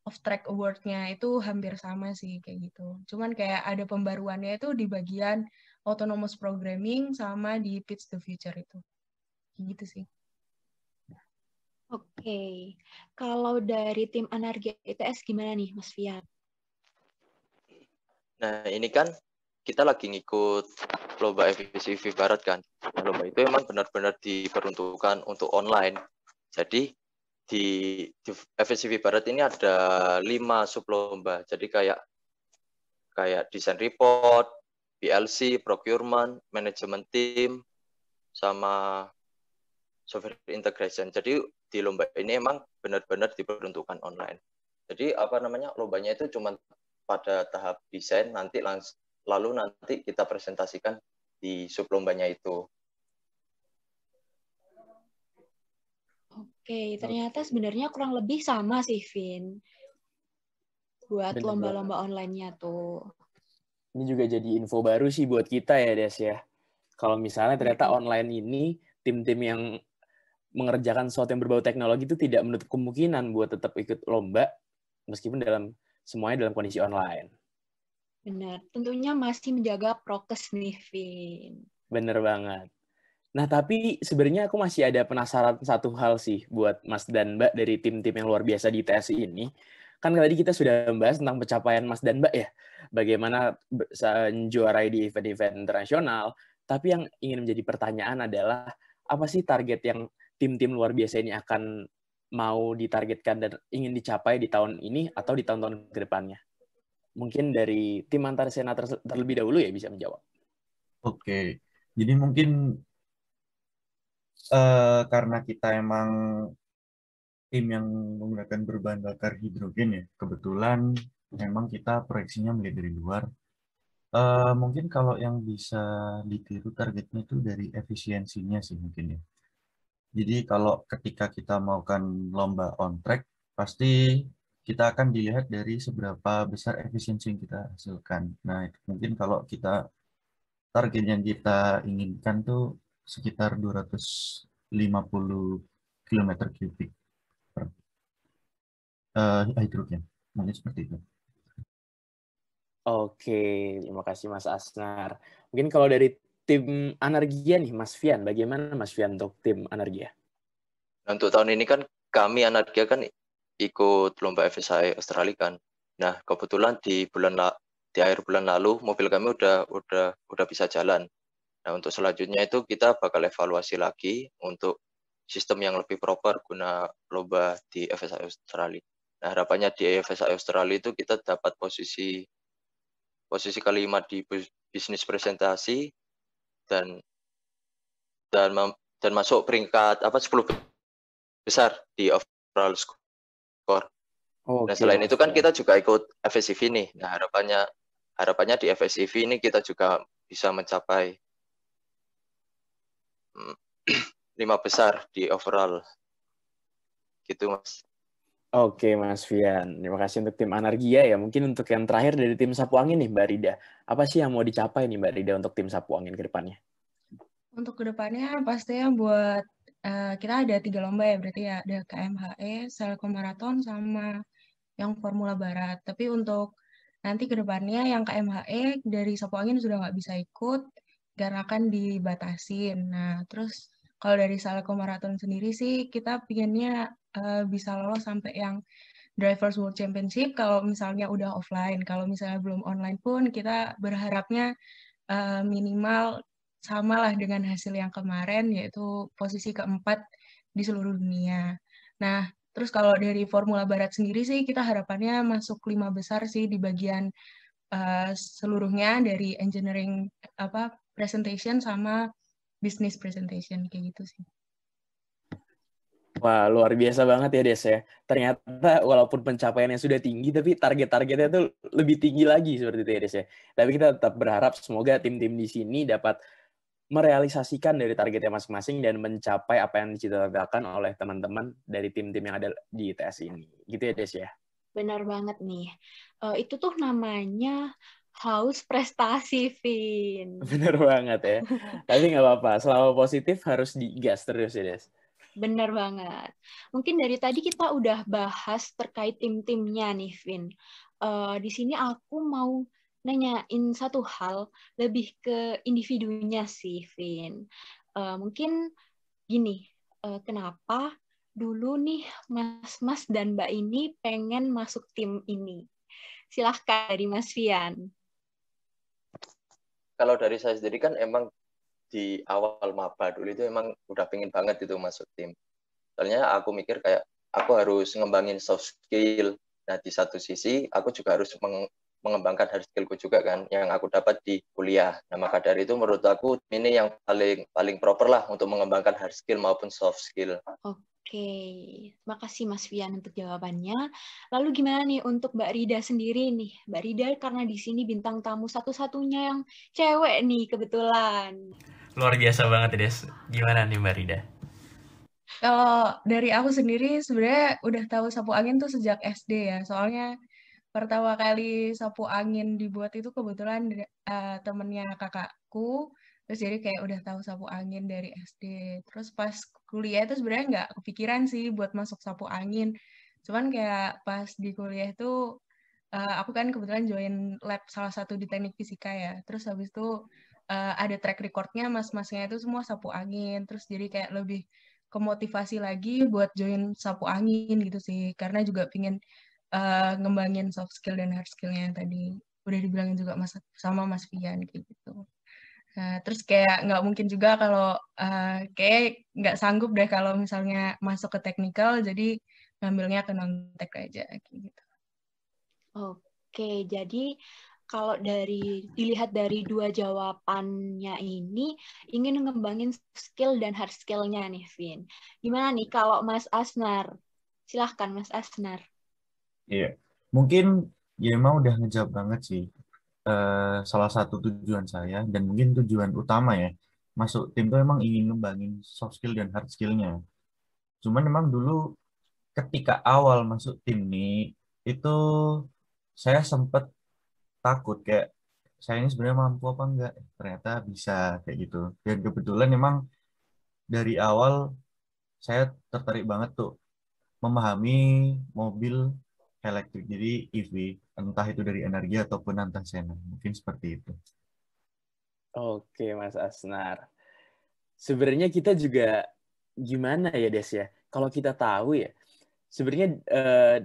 off track awardnya itu hampir sama sih kayak gitu. Cuman kayak ada pembaruannya itu di bagian autonomous programming sama di pitch the future itu. Kayak gitu sih. Oke. Okay. Kalau dari tim energi ITS e gimana nih Mas Fian? Nah, ini kan kita lagi ngikut lomba FVCV Barat kan. lomba itu emang benar-benar diperuntukkan untuk online. Jadi di, di FSCV Barat ini ada lima sublomba. Jadi kayak kayak desain report, PLC, procurement, manajemen tim, sama software integration. Jadi di lomba ini emang benar-benar diperuntukkan online. Jadi apa namanya lombanya itu cuma pada tahap desain nanti langsung lalu nanti kita presentasikan di sublombanya itu. okay, ternyata sebenarnya kurang lebih sama sih, Vin. Buat lomba-lomba online-nya tuh. Ini juga jadi info baru sih buat kita ya, Des ya. Kalau misalnya ternyata online ini tim-tim yang mengerjakan sesuatu yang berbau teknologi itu tidak menutup kemungkinan buat tetap ikut lomba meskipun dalam semuanya dalam kondisi online. Benar, tentunya masih menjaga prokes nih, Vin. Bener banget. Nah, tapi sebenarnya aku masih ada penasaran satu hal sih buat Mas dan Mbak dari tim-tim yang luar biasa di TSI ini. Kan tadi kita sudah membahas tentang pencapaian Mas dan Mbak ya, bagaimana menjuarai di event-event internasional. Tapi yang ingin menjadi pertanyaan adalah, apa sih target yang tim-tim luar biasa ini akan mau ditargetkan dan ingin dicapai di tahun ini atau di tahun-tahun ke depannya? Mungkin dari tim antar sena terlebih dahulu ya bisa menjawab. Oke, jadi mungkin Eh, karena kita emang tim yang menggunakan berbahan bakar hidrogen ya, kebetulan memang kita proyeksinya melihat dari luar. Uh, mungkin kalau yang bisa ditiru targetnya itu dari efisiensinya sih mungkin ya. Jadi kalau ketika kita melakukan lomba on track, pasti kita akan dilihat dari seberapa besar efisiensi yang kita hasilkan. Nah, mungkin kalau kita target yang kita inginkan tuh sekitar 250 km kubik per uh, hidrogen. Mungkin seperti itu. Oke, terima kasih Mas Asnar. Mungkin kalau dari tim anergia nih, Mas Fian, bagaimana Mas Fian untuk tim anergia Untuk tahun ini kan kami anergia kan ikut lomba FSI Australia kan. Nah, kebetulan di bulan di akhir bulan lalu mobil kami udah udah udah bisa jalan. Nah, untuk selanjutnya itu kita bakal evaluasi lagi untuk sistem yang lebih proper guna lomba di FSA Australia. Nah, harapannya di FSA Australia itu kita dapat posisi posisi kalimat di bisnis presentasi dan dan dan masuk peringkat apa 10 besar di overall score. Oh, nah, okay. selain itu kan kita juga ikut FSIV nih. Nah, harapannya harapannya di FSIV ini kita juga bisa mencapai Hmm. [CLEARS THROAT] lima besar di overall. Gitu, Mas. Oke, Mas Fian. Terima kasih untuk tim Anargia ya. Mungkin untuk yang terakhir dari tim Sapu Angin nih, Mbak Rida. Apa sih yang mau dicapai nih, Mbak Rida, untuk tim Sapu Angin ke depannya? Untuk ke kedepannya pastinya buat uh, kita ada tiga lomba ya, berarti ya ada KMHE, Selkom Marathon, sama yang Formula Barat. Tapi untuk nanti ke depannya yang KMHE dari Sapu Angin sudah nggak bisa ikut, garakan dibatasin. Nah, terus kalau dari Salako Marathon sendiri sih kita pinginnya uh, bisa lolos sampai yang Drivers World Championship kalau misalnya udah offline. Kalau misalnya belum online pun kita berharapnya uh, minimal samalah dengan hasil yang kemarin yaitu posisi keempat di seluruh dunia. Nah, terus kalau dari Formula Barat sendiri sih kita harapannya masuk lima besar sih di bagian uh, seluruhnya dari engineering apa presentation sama business presentation kayak gitu sih. Wah, luar biasa banget ya Des ya. Ternyata walaupun pencapaiannya sudah tinggi, tapi target-targetnya tuh lebih tinggi lagi seperti itu ya Des ya. Tapi kita tetap berharap semoga tim-tim di sini dapat merealisasikan dari targetnya masing-masing dan mencapai apa yang dicita-citakan oleh teman-teman dari tim-tim yang ada di ITS ini. Gitu ya Des ya. Benar banget nih. Uh, itu tuh namanya haus prestasi, Vin. [LAUGHS] Bener banget ya. Tapi nggak apa-apa, selama positif harus digas terus ya, Des. Bener banget. Mungkin dari tadi kita udah bahas terkait tim-timnya nih, Vin. Uh, di sini aku mau nanyain satu hal lebih ke individunya sih, Vin. Uh, mungkin gini, uh, kenapa dulu nih mas-mas dan mbak ini pengen masuk tim ini? Silahkan dari Mas Fian kalau dari saya sendiri kan emang di awal maba dulu itu emang udah pengen banget itu masuk tim. Soalnya aku mikir kayak aku harus ngembangin soft skill. Nah di satu sisi aku juga harus mengembangkan hard skillku juga kan yang aku dapat di kuliah. Nah maka dari itu menurut aku ini yang paling paling proper lah untuk mengembangkan hard skill maupun soft skill. Oke. Oke, terima kasih Mas Fian untuk jawabannya. Lalu gimana nih untuk Mbak Rida sendiri nih? Mbak Rida karena di sini bintang tamu satu-satunya yang cewek nih kebetulan. Luar biasa banget Des. Gimana nih Mbak Rida? Kalau dari aku sendiri sebenarnya udah tahu sapu angin tuh sejak SD ya. Soalnya pertama kali sapu angin dibuat itu kebetulan uh, temennya kakakku terus jadi kayak udah tahu sapu angin dari SD terus pas kuliah itu sebenarnya nggak kepikiran sih buat masuk sapu angin cuman kayak pas di kuliah itu uh, aku kan kebetulan join lab salah satu di teknik fisika ya terus habis itu uh, ada track recordnya mas-masnya itu semua sapu angin terus jadi kayak lebih kemotivasi lagi buat join sapu angin gitu sih karena juga pingin uh, ngembangin soft skill dan hard skillnya yang tadi udah dibilangin juga mas sama mas Fian kayak gitu Uh, terus kayak nggak mungkin juga kalau uh, kayak nggak sanggup deh kalau misalnya masuk ke teknikal jadi ngambilnya ke non tech aja gitu. Oke, jadi kalau dari dilihat dari dua jawabannya ini ingin ngembangin skill dan hard skillnya nih Vin. Gimana nih kalau Mas Asnar? Silahkan Mas Asnar. Iya, mungkin ya emang udah ngejawab banget sih eh, salah satu tujuan saya dan mungkin tujuan utama ya masuk tim tuh emang ingin ngembangin soft skill dan hard skillnya. Cuman memang dulu ketika awal masuk tim nih itu saya sempet takut kayak saya ini sebenarnya mampu apa enggak ternyata bisa kayak gitu dan kebetulan memang dari awal saya tertarik banget tuh memahami mobil elektrik jadi EV entah itu dari energi ataupun entah sena. Mungkin seperti itu. Oke, Mas Asnar. Sebenarnya kita juga gimana ya, Des ya? Kalau kita tahu ya, sebenarnya pengurus eh,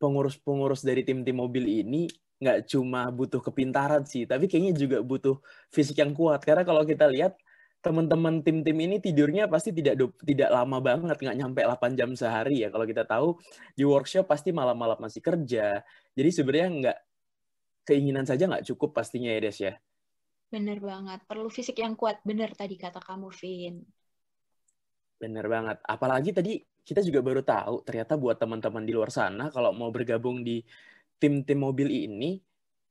pengurus-pengurus dari tim-tim mobil ini nggak cuma butuh kepintaran sih, tapi kayaknya juga butuh fisik yang kuat. Karena kalau kita lihat teman-teman tim-tim ini tidurnya pasti tidak tidak lama banget, nggak nyampe 8 jam sehari ya. Kalau kita tahu di workshop pasti malam-malam masih kerja. Jadi sebenarnya nggak keinginan saja nggak cukup pastinya ya Des ya. Bener banget, perlu fisik yang kuat. Bener tadi kata kamu, Vin. Bener banget. Apalagi tadi kita juga baru tahu ternyata buat teman-teman di luar sana kalau mau bergabung di tim-tim mobil ini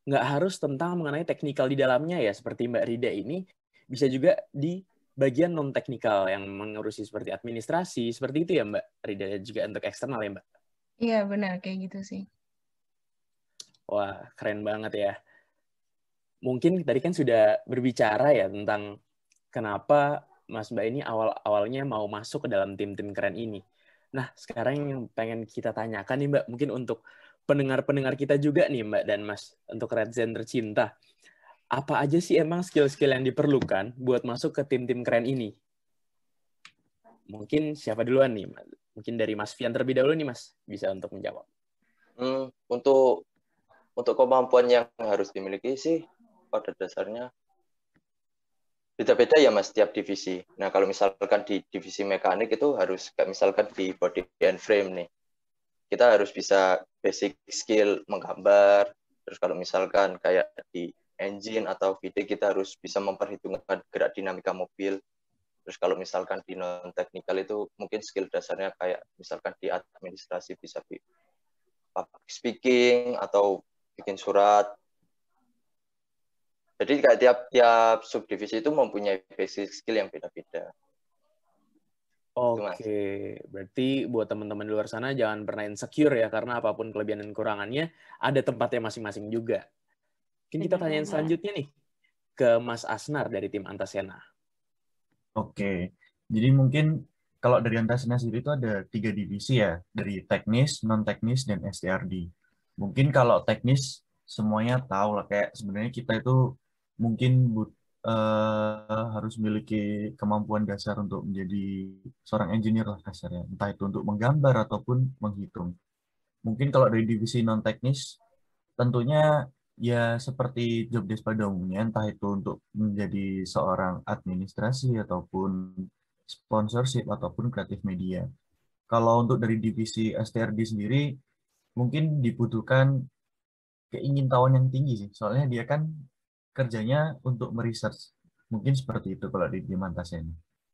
nggak harus tentang mengenai teknikal di dalamnya ya seperti Mbak Rida ini bisa juga di bagian non teknikal yang mengurusi seperti administrasi seperti itu ya Mbak Rida juga untuk eksternal ya Mbak. Iya benar kayak gitu sih. Wah keren banget ya. Mungkin tadi kan sudah berbicara ya tentang kenapa Mas Mbak ini awal awalnya mau masuk ke dalam tim-tim keren ini. Nah sekarang yang pengen kita tanyakan nih Mbak mungkin untuk pendengar-pendengar kita juga nih Mbak dan Mas untuk Red Zen tercinta apa aja sih emang skill-skill yang diperlukan buat masuk ke tim-tim keren ini? Mungkin siapa duluan nih? Mungkin dari Mas Fian terlebih dahulu nih Mas, bisa untuk menjawab. Hmm, untuk untuk kemampuan yang harus dimiliki sih pada dasarnya beda-beda ya mas setiap divisi. Nah kalau misalkan di divisi mekanik itu harus misalkan di body and frame nih kita harus bisa basic skill menggambar. Terus kalau misalkan kayak di engine atau VD kita harus bisa memperhitungkan gerak dinamika mobil. Terus kalau misalkan di non teknikal itu mungkin skill dasarnya kayak misalkan di administrasi bisa di public speaking atau bikin surat. Jadi kayak tiap-tiap subdivisi itu mempunyai basic skill yang beda-beda. Oke, okay. berarti buat teman-teman di luar sana jangan pernah insecure ya karena apapun kelebihan dan kekurangannya ada tempatnya masing-masing juga. Mungkin kita yang selanjutnya nih ke Mas Asnar dari tim Antasena. Oke, jadi mungkin kalau dari Antasena sendiri itu ada tiga divisi ya, dari teknis, non-teknis, dan STRD. Mungkin kalau teknis semuanya tahu lah kayak sebenarnya kita itu mungkin but, uh, harus memiliki kemampuan dasar untuk menjadi seorang engineer lah kasarnya, entah itu untuk menggambar ataupun menghitung. Mungkin kalau dari divisi non-teknis, tentunya ya seperti job desk pada umumnya entah itu untuk menjadi seorang administrasi ataupun sponsorship ataupun kreatif media. Kalau untuk dari divisi STRD sendiri mungkin dibutuhkan keingintahuan yang tinggi sih. Soalnya dia kan kerjanya untuk meresearch. Mungkin seperti itu kalau di Dimantasnya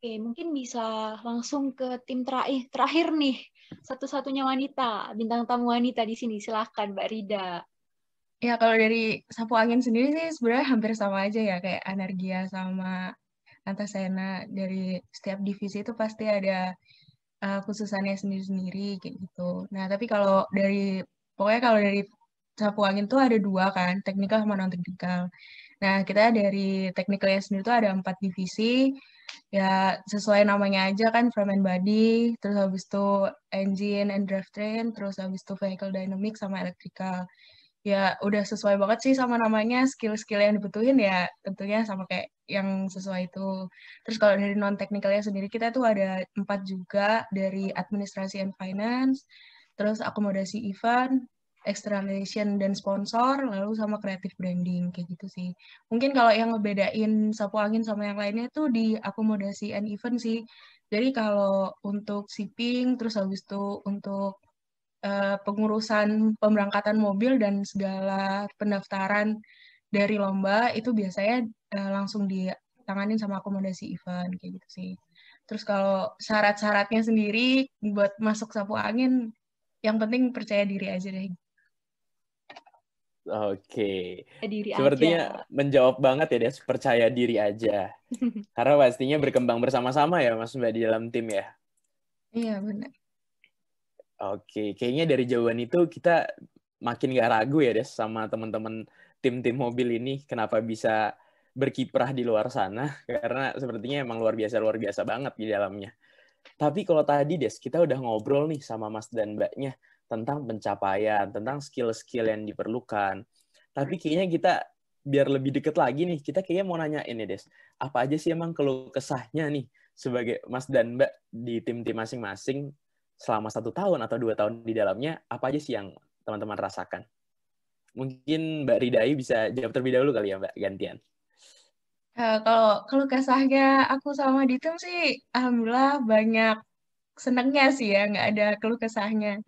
Oke, mungkin bisa langsung ke tim terakhir, terakhir nih. Satu-satunya wanita, bintang tamu wanita di sini. Silahkan Mbak Rida. Ya kalau dari sapu angin sendiri sih sebenarnya hampir sama aja ya kayak energia sama Antasena dari setiap divisi itu pasti ada uh, khususannya sendiri-sendiri kayak gitu. Nah tapi kalau dari pokoknya kalau dari sapu angin tuh ada dua kan teknikal sama non teknikal. Nah kita dari teknikalnya sendiri tuh ada empat divisi ya sesuai namanya aja kan frame and body terus habis itu engine and drivetrain terus habis itu vehicle dynamics sama electrical ya udah sesuai banget sih sama namanya skill-skill yang dibutuhin ya tentunya sama kayak yang sesuai itu terus kalau dari non teknikalnya sendiri kita tuh ada empat juga dari administrasi and finance terus akomodasi event externalization dan sponsor lalu sama creative branding kayak gitu sih mungkin kalau yang ngebedain sapu angin sama yang lainnya tuh di akomodasi and event sih jadi kalau untuk shipping terus habis itu untuk uh, pengurusan pemberangkatan mobil dan segala pendaftaran dari lomba itu biasanya uh, langsung ditanganin sama akomodasi event kayak gitu sih. Terus kalau syarat-syaratnya sendiri buat masuk sapu angin, yang penting percaya diri aja deh. Oke. Okay. Sepertinya aja. menjawab banget ya Des, percaya diri aja. [LAUGHS] Karena pastinya berkembang bersama-sama ya Mas Mbak di dalam tim ya. Iya benar. Oke, kayaknya dari jawaban itu kita makin gak ragu ya, Des, sama teman-teman tim-tim mobil ini kenapa bisa berkiprah di luar sana, karena sepertinya emang luar biasa-luar biasa banget di dalamnya. Tapi kalau tadi, Des, kita udah ngobrol nih sama Mas dan Mbaknya tentang pencapaian, tentang skill-skill yang diperlukan. Tapi kayaknya kita biar lebih deket lagi nih, kita kayaknya mau nanya ini, Des. Apa aja sih emang keluh kesahnya nih sebagai Mas dan Mbak di tim-tim masing-masing selama satu tahun atau dua tahun di dalamnya, apa aja sih yang teman-teman rasakan? Mungkin Mbak Ridai bisa jawab terlebih dahulu kali ya Mbak, gantian. Uh, kalau kalau kesahnya aku sama Ditem sih, alhamdulillah banyak senangnya sih ya, nggak ada keluh kesahnya.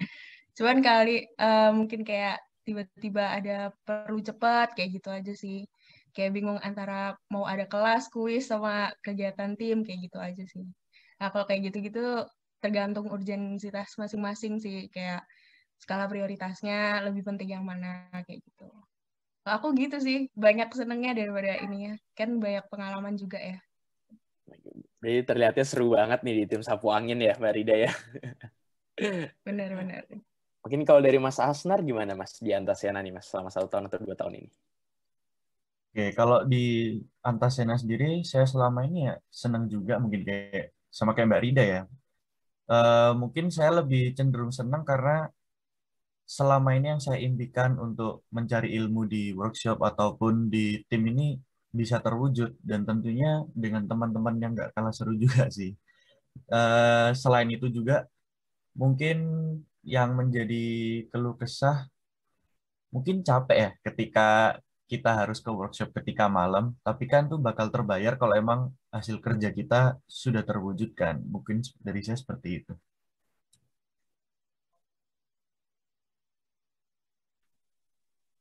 Cuman kali uh, mungkin kayak tiba-tiba ada perlu cepat kayak gitu aja sih. Kayak bingung antara mau ada kelas, kuis sama kegiatan tim kayak gitu aja sih. Nah, kalau kayak gitu-gitu tergantung urgensitas masing-masing sih kayak skala prioritasnya lebih penting yang mana kayak gitu aku gitu sih banyak senengnya daripada ini ya kan banyak pengalaman juga ya jadi terlihatnya seru banget nih di tim sapu angin ya mbak Rida ya benar-benar mungkin kalau dari Mas Asnar gimana Mas di Antasena nih Mas selama satu tahun atau dua tahun ini Oke, kalau di Antasena sendiri, saya selama ini ya senang juga mungkin kayak sama kayak Mbak Rida ya. Eh, mungkin saya lebih cenderung senang karena selama ini yang saya impikan untuk mencari ilmu di workshop ataupun di tim ini bisa terwujud dan tentunya dengan teman-teman yang nggak kalah seru juga [LAUGHS] sih. Uh, selain itu juga mungkin yang menjadi keluh kesah mungkin capek ya ketika kita harus ke workshop ketika malam, tapi kan tuh bakal terbayar kalau emang hasil kerja kita sudah terwujudkan. Mungkin dari saya seperti itu.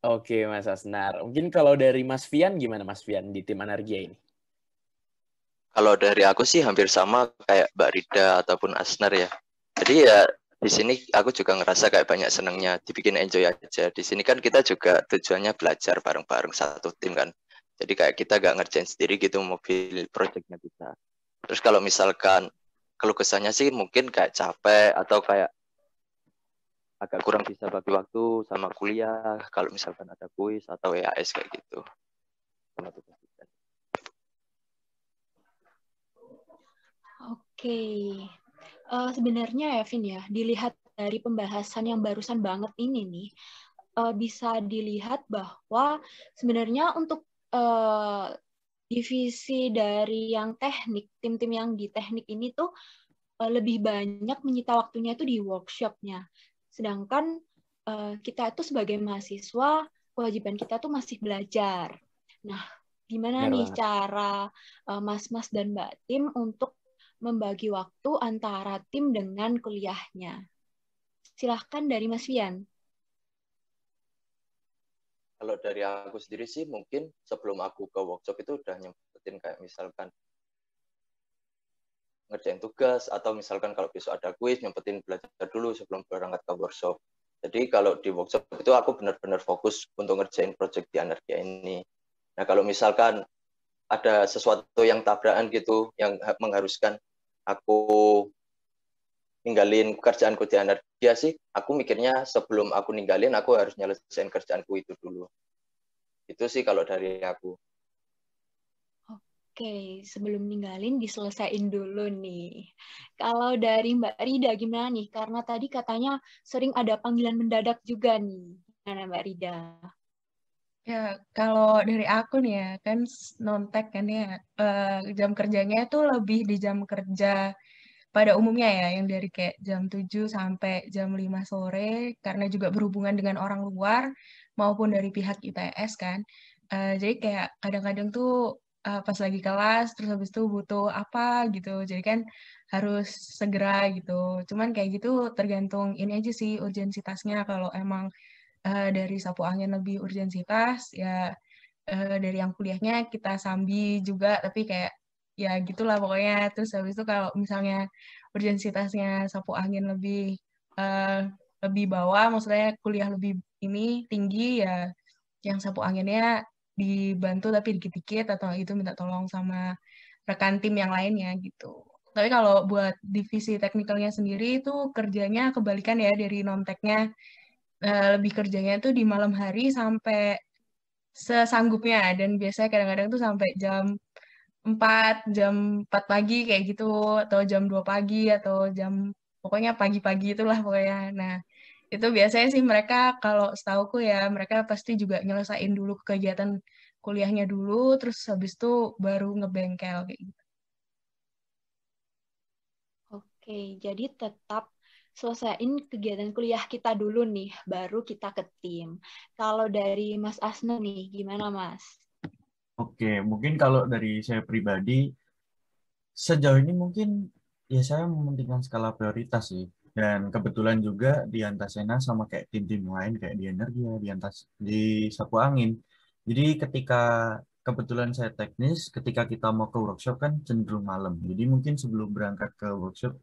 Oke, Mas Asnar. Mungkin kalau dari Mas Vian, gimana Mas Vian di tim Anargia ini? Kalau dari aku sih hampir sama kayak Mbak Rida ataupun Asnar ya. Jadi ya di sini aku juga ngerasa kayak banyak senangnya dibikin enjoy aja. Di sini kan kita juga tujuannya belajar bareng-bareng satu tim kan. Jadi kayak kita gak ngerjain sendiri gitu mobil projectnya kita. Terus kalau misalkan kalau kesannya sih mungkin kayak capek atau kayak agak kurang bisa bagi waktu sama kuliah kalau misalkan ada kuis atau EAS kayak gitu. Oke, uh, sebenarnya Vin ya, dilihat dari pembahasan yang barusan banget ini nih, uh, bisa dilihat bahwa sebenarnya untuk uh, divisi dari yang teknik, tim-tim yang di teknik ini tuh uh, lebih banyak menyita waktunya itu di workshopnya. Sedangkan uh, kita itu sebagai mahasiswa, kewajiban kita tuh masih belajar. Nah, gimana Merah. nih cara mas mas-mas dan mbak tim untuk membagi waktu antara tim dengan kuliahnya. Silahkan dari Mas Vian. Kalau dari aku sendiri sih mungkin sebelum aku ke workshop itu udah nyempetin kayak misalkan ngerjain tugas atau misalkan kalau besok ada kuis nyempetin belajar dulu sebelum berangkat ke workshop. Jadi kalau di workshop itu aku benar-benar fokus untuk ngerjain project di energi ini. Nah kalau misalkan ada sesuatu yang tabrakan gitu yang mengharuskan aku ninggalin kerjaanku di Anargia sih, aku mikirnya sebelum aku ninggalin, aku harus nyelesain kerjaanku itu dulu. Itu sih kalau dari aku. Oke, sebelum ninggalin diselesain dulu nih. Kalau dari Mbak Rida gimana nih? Karena tadi katanya sering ada panggilan mendadak juga nih. Gimana Mbak Rida? Ya, kalau dari aku nih ya, kan non-tech kan ya, uh, jam kerjanya itu lebih di jam kerja pada umumnya ya, yang dari kayak jam tujuh sampai jam lima sore, karena juga berhubungan dengan orang luar maupun dari pihak ITS kan. Uh, jadi kayak kadang-kadang tuh, uh, pas lagi kelas, terus habis itu butuh apa gitu, jadi kan harus segera gitu. Cuman kayak gitu tergantung ini aja sih, urgensitasnya kalau emang Eh, dari sapu angin lebih urgensitas ya uh, dari yang kuliahnya kita sambi juga tapi kayak ya gitulah pokoknya terus habis itu kalau misalnya urgensitasnya sapu angin lebih uh, lebih bawah maksudnya kuliah lebih ini tinggi ya yang sapu anginnya dibantu tapi dikit-dikit atau itu minta tolong sama rekan tim yang lainnya gitu. Tapi kalau buat divisi teknikalnya sendiri itu kerjanya kebalikan ya dari non-teknya. Eh, lebih kerjanya tuh di malam hari sampai sesanggupnya dan biasanya kadang-kadang tuh sampai jam 4, jam 4 pagi kayak gitu atau jam 2 pagi atau jam pokoknya pagi-pagi itulah pokoknya. Nah, itu biasanya sih mereka kalau setauku ya mereka pasti juga nyelesain dulu kegiatan kuliahnya dulu terus habis itu baru ngebengkel kayak gitu. Oke, jadi tetap selesaiin kegiatan kuliah kita dulu nih, baru kita ke tim. Kalau dari Mas Asna nih, gimana Mas? Oke, mungkin kalau dari saya pribadi, sejauh ini mungkin ya saya mementingkan skala prioritas sih. Dan kebetulan juga di Antasena sama kayak tim-tim lain, kayak di ya, di, Antas, di saku Angin. Jadi ketika kebetulan saya teknis, ketika kita mau ke workshop kan cenderung malam. Jadi mungkin sebelum berangkat ke workshop,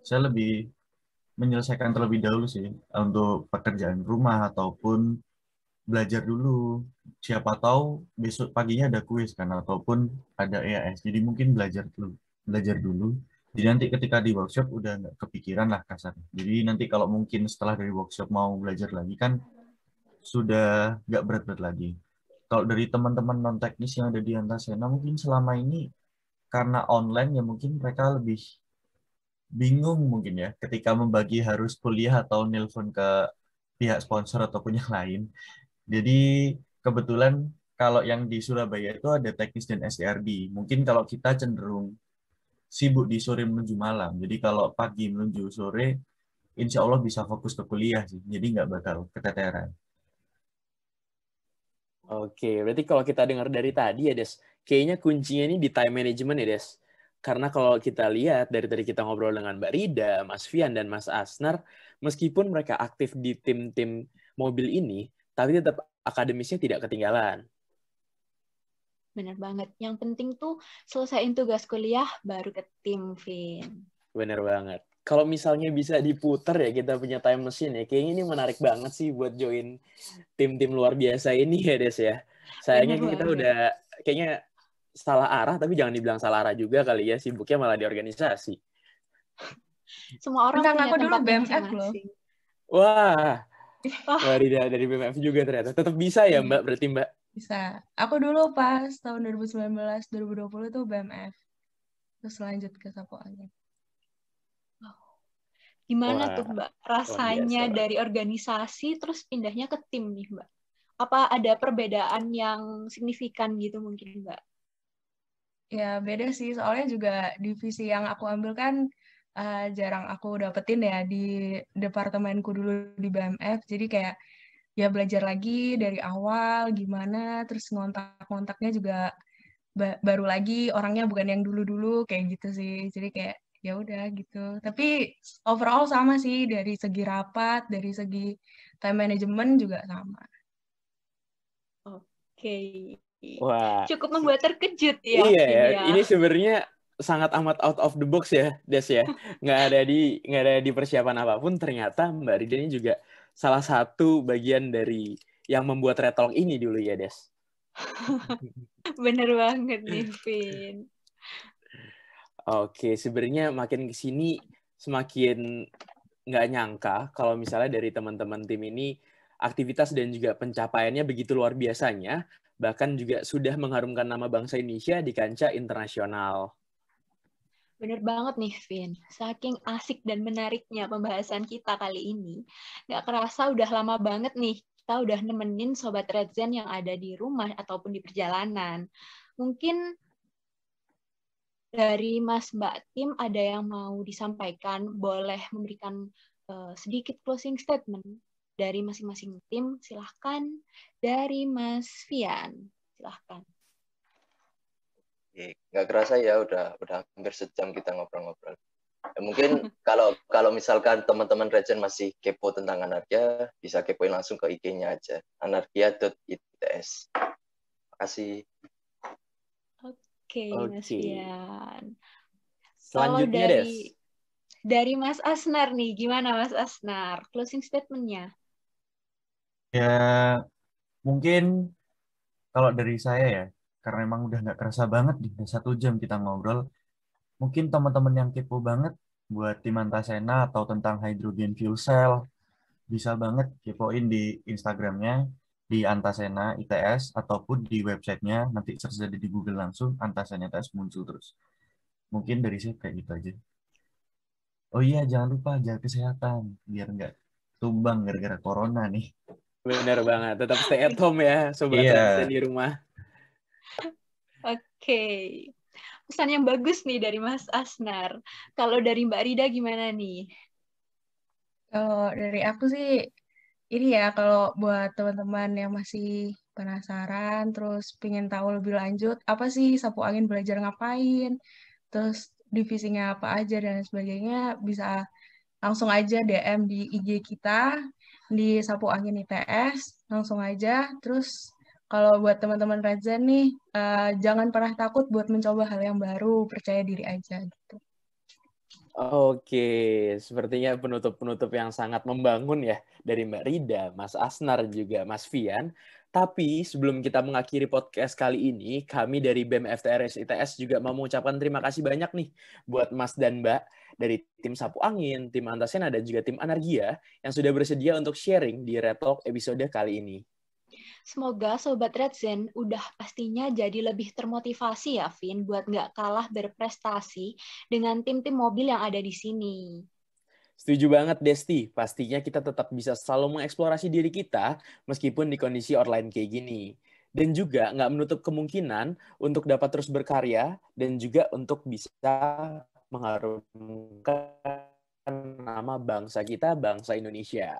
saya lebih menyelesaikan terlebih dahulu sih untuk pekerjaan rumah ataupun belajar dulu. Siapa tahu besok paginya ada kuis kan ataupun ada EAS. Jadi mungkin belajar dulu, belajar dulu. Jadi nanti ketika di workshop udah nggak kepikiran lah kasar. Jadi nanti kalau mungkin setelah dari workshop mau belajar lagi kan sudah nggak berat-berat lagi. Kalau dari teman-teman non teknis yang ada di Antasena mungkin selama ini karena online ya mungkin mereka lebih bingung mungkin ya ketika membagi harus kuliah atau nelpon ke pihak sponsor atau punya lain. Jadi kebetulan kalau yang di Surabaya itu ada teknis dan SDRD. E mungkin kalau kita cenderung sibuk di sore menuju malam. Jadi kalau pagi menuju sore, insya Allah bisa fokus ke kuliah sih. Jadi nggak bakal keteteran. Oke, berarti kalau kita dengar dari tadi ya Des, kayaknya kuncinya ini di time management ya Des. Karena kalau kita lihat dari tadi kita ngobrol dengan Mbak Rida, Mas Fian, dan Mas Asnar, meskipun mereka aktif di tim-tim mobil ini, tapi tetap akademisnya tidak ketinggalan. Bener banget. Yang penting tuh selesaiin tugas kuliah baru ke tim, Vin. Bener banget. Kalau misalnya bisa diputer ya kita punya time machine ya. Kayaknya ini menarik banget sih buat join tim-tim luar biasa ini ya Des ya. Sayangnya kita udah kayaknya salah arah tapi jangan dibilang salah arah juga kali ya sibuknya malah di organisasi semua orang Tentang punya aku dulu BMF loh wah oh. dari dari BMF juga ternyata tetap bisa ya iya. mbak berarti mbak bisa aku dulu pas tahun 2019 2020 itu BMF terus lanjut ke sapuannya Gimana Wah, tuh Mbak rasanya biasa. dari organisasi terus pindahnya ke tim nih Mbak? Apa ada perbedaan yang signifikan gitu mungkin Mbak? Ya beda sih, soalnya juga divisi yang aku ambil kan uh, jarang aku dapetin ya di departemenku dulu di BMF. Jadi kayak ya belajar lagi dari awal gimana, terus ngontak-ngontaknya juga ba baru lagi orangnya bukan yang dulu-dulu kayak gitu sih. Jadi kayak ya udah gitu. Tapi overall sama sih dari segi rapat, dari segi time management juga sama. Oke. Okay. Wah. Cukup membuat terkejut ya. Iya, ya. ini sebenarnya sangat amat out of the box ya, Des ya. [LAUGHS] Nggak ada di nggak ada di persiapan apapun. Ternyata Mbak Rida ini juga salah satu bagian dari yang membuat retolong ini dulu ya, Des. [LAUGHS] Bener banget nih, Vin. Oke, sebenarnya makin kesini semakin nggak nyangka kalau misalnya dari teman-teman tim ini aktivitas dan juga pencapaiannya begitu luar biasanya bahkan juga sudah mengharumkan nama bangsa Indonesia di kancah internasional. Bener banget nih, Vin. Saking asik dan menariknya pembahasan kita kali ini, nggak kerasa udah lama banget nih kita udah nemenin Sobat Redzen yang ada di rumah ataupun di perjalanan. Mungkin dari Mas Mbak Tim ada yang mau disampaikan, boleh memberikan uh, sedikit closing statement dari masing-masing tim. Silahkan dari Mas Fian. Silahkan. Nggak kerasa ya udah udah hampir sejam kita ngobrol-ngobrol. Ya, mungkin [LAUGHS] kalau kalau misalkan teman-teman Regen masih kepo tentang anarkia, bisa kepoin langsung ke IG-nya aja. anarkia.its. Terima kasih. Oke, okay, okay. Mas Fian. Selanjutnya, dari, Dari Mas Asnar nih, gimana Mas Asnar? Closing statement-nya. Ya mungkin kalau dari saya ya, karena emang udah nggak kerasa banget di satu jam kita ngobrol, mungkin teman-teman yang kepo banget buat tim Antasena atau tentang hydrogen fuel cell bisa banget kepoin di Instagramnya di Antasena ITS ataupun di websitenya nanti search jadi di Google langsung Antasena ITS muncul terus. Mungkin dari saya kayak gitu aja. Oh iya, jangan lupa jaga kesehatan biar nggak tumbang gara-gara corona nih. Bener banget, tetap stay at home ya, sobat yeah. di rumah. Oke, okay. pesan yang bagus nih dari Mas Asnar. Kalau dari Mbak Rida gimana nih? Kalau oh, dari aku sih, ini ya kalau buat teman-teman yang masih penasaran, terus pengen tahu lebih lanjut, apa sih sapu angin belajar ngapain, terus divisinya apa aja dan sebagainya, bisa langsung aja DM di IG kita di sapu angin IPS langsung aja terus kalau buat teman-teman Redzen nih uh, jangan pernah takut buat mencoba hal yang baru percaya diri aja gitu Oke, sepertinya penutup-penutup yang sangat membangun ya dari Mbak Rida, Mas Asnar juga, Mas Fian. Tapi sebelum kita mengakhiri podcast kali ini, kami dari BEM FTRS ITS juga mau mengucapkan terima kasih banyak nih buat Mas dan Mbak dari tim Sapu Angin, tim Antasena, dan juga tim Anargia yang sudah bersedia untuk sharing di Red episode kali ini. Semoga Sobat Red Zen udah pastinya jadi lebih termotivasi ya, Vin, buat nggak kalah berprestasi dengan tim-tim mobil yang ada di sini. Setuju banget Desti, pastinya kita tetap bisa selalu mengeksplorasi diri kita meskipun di kondisi online kayak gini. Dan juga nggak menutup kemungkinan untuk dapat terus berkarya dan juga untuk bisa mengharumkan nama bangsa kita, bangsa Indonesia.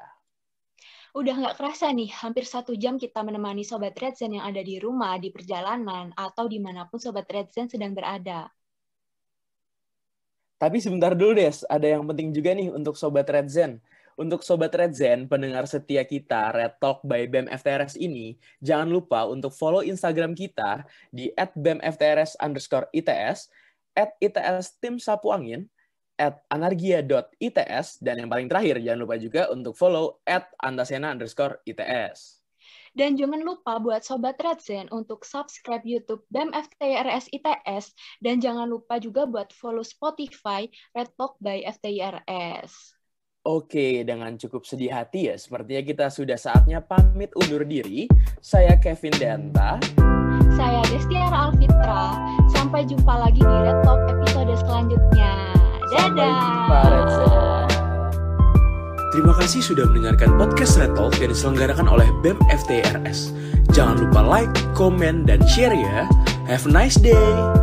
Udah nggak kerasa nih, hampir satu jam kita menemani Sobat Redzen yang ada di rumah, di perjalanan, atau dimanapun Sobat Redzen sedang berada. Tapi sebentar dulu Des, ada yang penting juga nih untuk Sobat Red Zen. Untuk Sobat Red Zen, pendengar setia kita, Red Talk by BEM FTRS ini, jangan lupa untuk follow Instagram kita di at FTRS underscore ITS, at ITS Tim Sapu Angin, at anargia.its, dan yang paling terakhir, jangan lupa juga untuk follow at andasena underscore ITS. Dan jangan lupa buat Sobat Redzen untuk subscribe YouTube BEM FTIRS ITS dan jangan lupa juga buat follow Spotify Red Talk by FTIRS. Oke, dengan cukup sedih hati ya, sepertinya kita sudah saatnya pamit undur diri. Saya Kevin Denta. Saya Destiara Alfitra. Sampai jumpa lagi di Red Talk episode selanjutnya. Dadah! Sampai jumpa, Redzen. Terima kasih sudah mendengarkan podcast Red Talk yang diselenggarakan oleh BEM FTRS. Jangan lupa like, komen, dan share ya. Have a nice day!